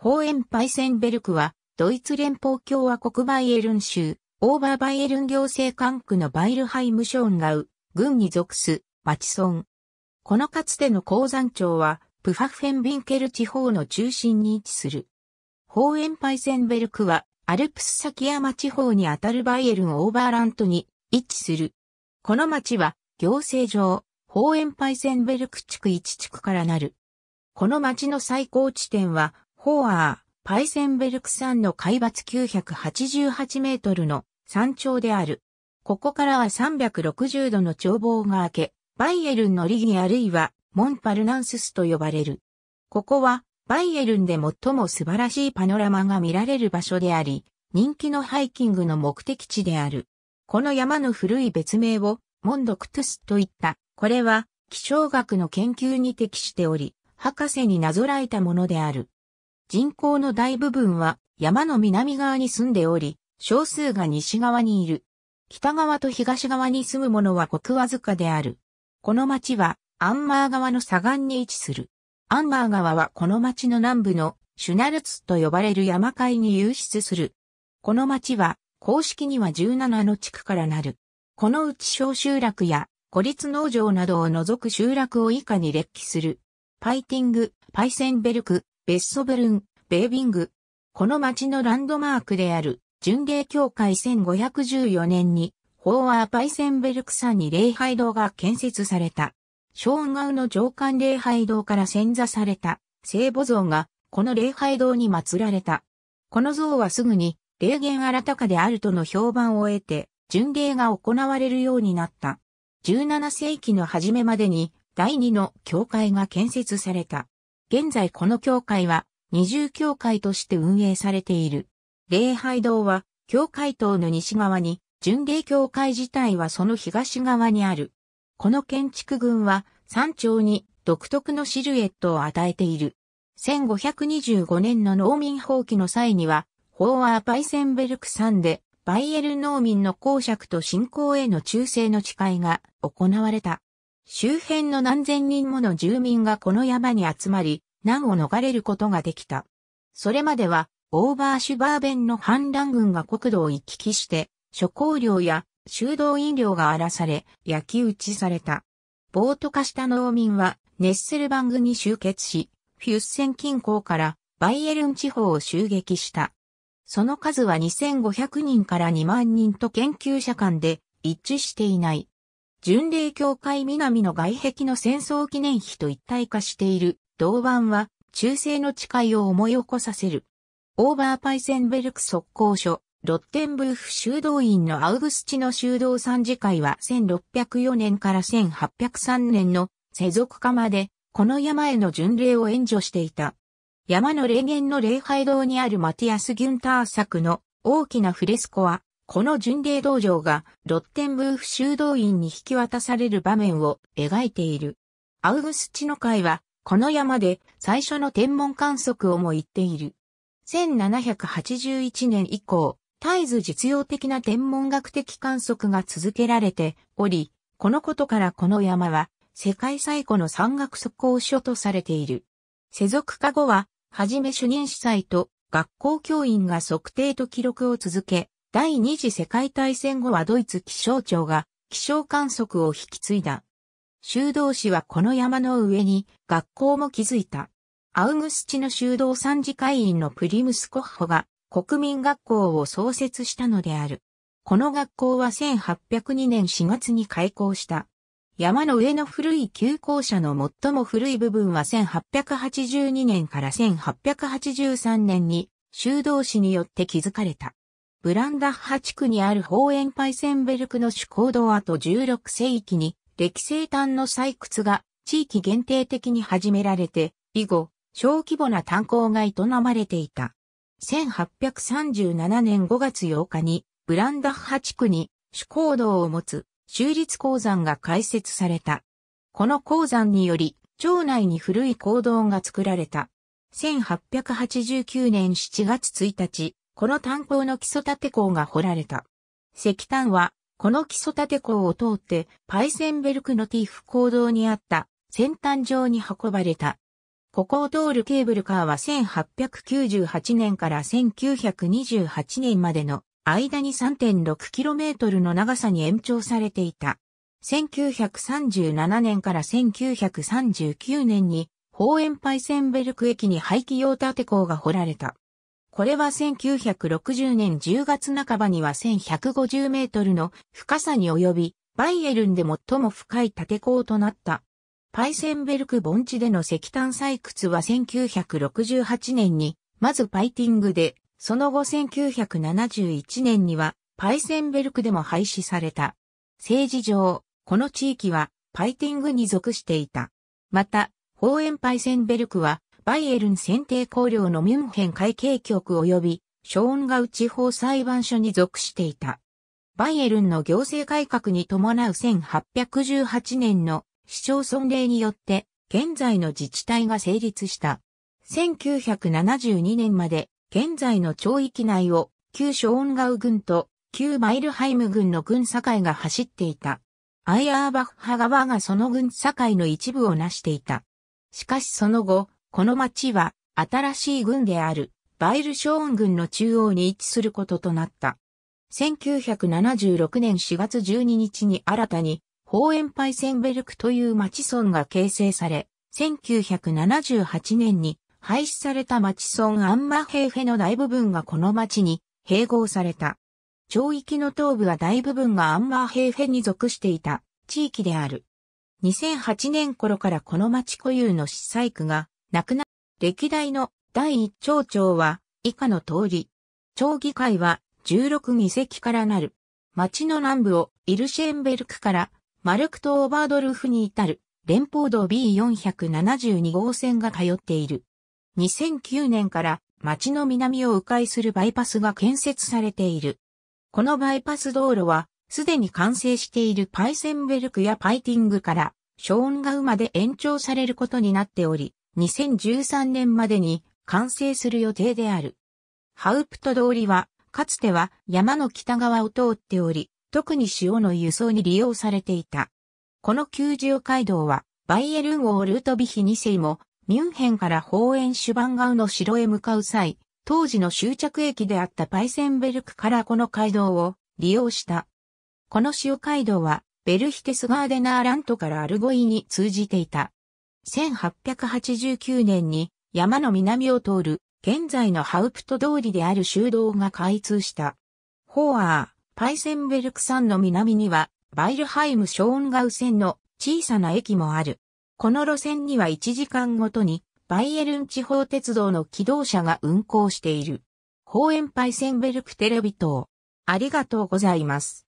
ホーエンパイセンベルクは、ドイツ連邦共和国バイエルン州、オーバーバイエルン行政管区のバイルハイムショーンガウ、軍に属す、町村。このかつての鉱山町は、プファフェンビンケル地方の中心に位置する。ホーエンパイセンベルクは、アルプス崎山地方にあたるバイエルンオーバーラントに位置する。この町は、行政上、ホーエンパイセンベルク地区1地区からなる。この町の最高地点は、コアー、パイセンベルク山の海抜988メートルの山頂である。ここからは360度の眺望が明け、バイエルンのリギあるいはモンパルナンススと呼ばれる。ここはバイエルンで最も素晴らしいパノラマが見られる場所であり、人気のハイキングの目的地である。この山の古い別名をモンドクトゥスといった。これは気象学の研究に適しており、博士になぞらえたものである。人口の大部分は山の南側に住んでおり、少数が西側にいる。北側と東側に住む者はごくわずかである。この町はアンマー川の左岸に位置する。アンマー川はこの町の南部のシュナルツと呼ばれる山海に流出する。この町は公式には17の地区からなる。このうち小集落や孤立農場などを除く集落を以下に列記する。パイティング、パイセンベルク、ベッソブルン、ベービング。この町のランドマークである、巡礼協会1514年に、ホーアー・パイセンベルクさんに礼拝堂が建設された。ショーンガウの上官礼拝堂から潜座された聖母像がこの礼拝堂に祀られた。この像はすぐに霊言新たかであるとの評判を得て巡礼が行われるようになった。17世紀の初めまでに第二の教会が建設された。現在この教会は二重教会として運営されている。礼拝堂は教会塔の西側に、巡礼教会自体はその東側にある。この建築群は山頂に独特のシルエットを与えている。1525年の農民放棄の際には、ホーアー・バイセンベルク山で、バイエル農民の公爵と信仰への忠誠の誓いが行われた。周辺の何千人もの住民がこの山に集まり、難を逃れることができた。それまでは、オーバーシュバーベンの反乱軍が国土を行き来して、諸行料や修道飲料が荒らされ、焼き打ちされた。暴徒化した農民は、ネッセルバングに集結し、フュッセン近郊からバイエルン地方を襲撃した。その数は2500人から2万人と研究者間で一致していない。巡礼教会南の外壁の戦争記念碑と一体化している銅板は中世の誓いを思い起こさせる。オーバーパイセンベルク速攻所、ロッテンブーフ修道院のアウグスチの修道参事会は1604年から1803年の世俗化まで、この山への巡礼を援助していた。山の霊源の礼拝堂にあるマティアス・ギュンター作の大きなフレスコは、この巡礼道場がロッテンブーフ修道院に引き渡される場面を描いている。アウグスチノ会は、この山で最初の天文観測をも言っている。1781年以降、絶えず実用的な天文学的観測が続けられており、このことからこの山は世界最古の山岳測候所とされている。世俗化後は、はじめ主任司祭と学校教員が測定と記録を続け、第二次世界大戦後はドイツ気象庁が気象観測を引き継いだ。修道士はこの山の上に学校も築いた。アウグスチの修道参事会員のプリムスコッホが国民学校を創設したのである。この学校は1802年4月に開校した。山の上の古い旧校舎の最も古い部分は1882年から1883年に修道士によって築かれた。ブランダッハ地区にあるホーエンパイセンベルクの主行道後16世紀に、歴生炭の採掘が地域限定的に始められて、以後、小規模な炭鉱が営まれていた。1837年5月8日に、ブランダッハ地区に主行道を持つ州立鉱山が開設された。この鉱山により、町内に古い鉱道が作られた。1889年7月1日、この炭鉱の基礎建坑が掘られた。石炭は、この基礎建坑を通って、パイセンベルクのティーフ坑道にあった先端上に運ばれた。ここを通るケーブルカーは1898年から1928年までの間に 3.6km の長さに延長されていた。1937年から1939年に、ホーエンパイセンベルク駅に廃棄用建てが掘られた。これは1960年10月半ばには1150メートルの深さに及び、バイエルンで最も深い縦坑となった。パイセンベルク盆地での石炭採掘は1968年に、まずパイティングで、その後1971年には、パイセンベルクでも廃止された。政治上、この地域は、パイティングに属していた。また、ホーエンパイセンベルクは、バイエルン選定綱領のミュンヘン会計局及びショーンガウ地方裁判所に属していた。バイエルンの行政改革に伴う1818年の市町村令によって現在の自治体が成立した。1972年まで現在の町域内を旧ショーンガウ軍と旧マイルハイム軍の軍境が走っていた。アイアーバッハ側がその軍境の一部を成していた。しかしその後、この町は新しい郡であるバイルショーン郡の中央に位置することとなった。1976年4月12日に新たにホーエンパイセンベルクという町村が形成され、1978年に廃止された町村アンマヘーフェの大部分がこの町に併合された。町域の東部は大部分がアンマーヘーフェに属していた地域である。2008年頃からこの町固有の市災区が亡くな、歴代の第一町長は以下の通り。町議会は16議席からなる。町の南部をイルシェンベルクからマルクト・オーバードルフに至る連邦道 B472 号線が通っている。2009年から町の南を迂回するバイパスが建設されている。このバイパス道路は、すでに完成しているパイセンベルクやパイティングから、ショーンガウまで延長されることになっており、2013年までに完成する予定である。ハウプト通りは、かつては山の北側を通っており、特に塩の輸送に利用されていた。この旧条街道は、バイエルン王ルートビヒ2世も、ミュンヘンからホ園シュバンガウの城へ向かう際、当時の終着駅であったパイセンベルクからこの街道を利用した。この塩街道は、ベルヒテスガーデナーラントからアルゴイに通じていた。1889年に山の南を通る現在のハウプト通りである修道が開通した。ホーアー、パイセンベルク山の南にはバイルハイム・ショーンガウ線の小さな駅もある。この路線には1時間ごとにバイエルン地方鉄道の機動車が運行している。ホーエンパイセンベルクテレビ等。ありがとうございます。